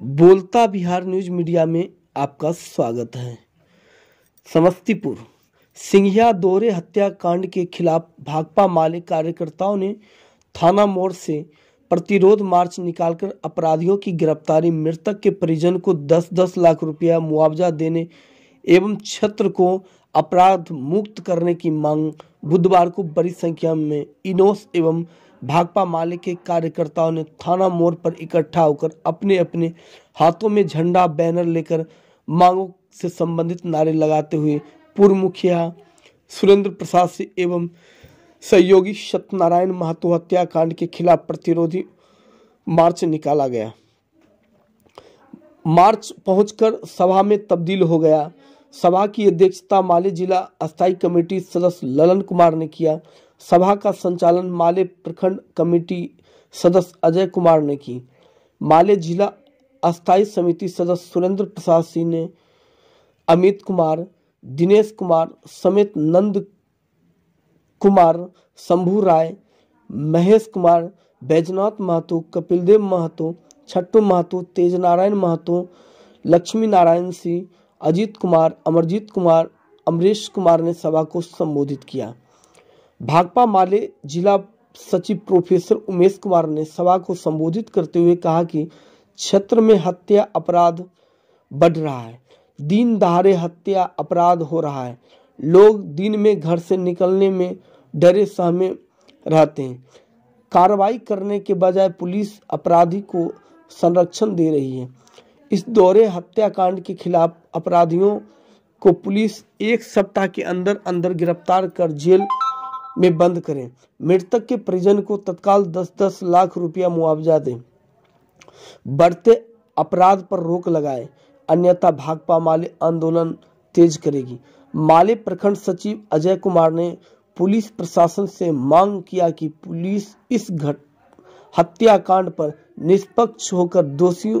बोलता Bihar news media में आपका स्वागत है समस्तीपुर सिंघिया दोहरे हत्याकांड के खिलाफ भाकपा माले कार्यकर्ताओं ने थाना मोड़ से प्रतिरोध मार्च निकालकर अपराधियों की गिरफ्तारी मृतक के परिजन को 10-10 लाख रुपया मुआवजा देने एवं क्षेत्र को अपराध मुक्त करने की मांग बुधवार को बड़ी संख्या में इनोस एवं भाकपा माले के कार्यकर्ताओं ने थाना मोड़ पर इकट्ठा होकर अपने अपने हाथों में झंडा बैनर लेकर मांगों से संबंधित नारे लगाते हुए पूर्व मुखिया सुरेंद्र प्रसाद से एवं सहयोगी सत्यनारायण महतो हत्याकांड के खिलाफ प्रतिरोधी मार्च निकाला गया मार्च पहुंचकर सभा में तब्दील हो गया सभा की अध्यक्षता माले जिला अस्थायी कमेटी सदस्य ललन कुमार ने किया सभा का संचालन माले प्रखंड कमेटी सदस्य अजय कुमार ने की माले जिला अस्थायी समिति सदस्य सुरेंद्र प्रसाद सिंह ने अमित कुमार दिनेश कुमार समेत नंद कुमार शंभू राय महेश कुमार बैजनाथ महतो कपिलदेव महतो छट्टू महतो तेज नारायण महतो लक्ष्मी नारायण सिंह अजीत कुमार अमरजीत कुमार अमरीश कुमार ने सभा को संबोधित किया भाकपा माले जिला सचिव प्रोफेसर उमेश कुमार ने सभा को संबोधित करते हुए कहा कि क्षेत्र में हत्या अपराध बढ़ रहा है दिन दहाड़े हत्या अपराध हो रहा है लोग दिन में घर से निकलने में डरे सहमे रहते हैं कार्रवाई करने के बजाय पुलिस अपराधी को संरक्षण दे रही है इस दौरे हत्याकांड के खिलाफ अपराधियों को पुलिस एक सप्ताह के अंदर अंदर गिरफ्तार कर जेल में बंद करें मृतक के परिजन को तत्काल 10-10 लाख रुपया मुआवजा दें बढ़ते अपराध पर रोक लगाए अन्यथा भाकपा माले आंदोलन तेज करेगी माले प्रखंड सचिव अजय कुमार ने पुलिस प्रशासन से मांग किया कि पुलिस इस घट हत्याकांड पर निष्पक्ष होकर दोषियों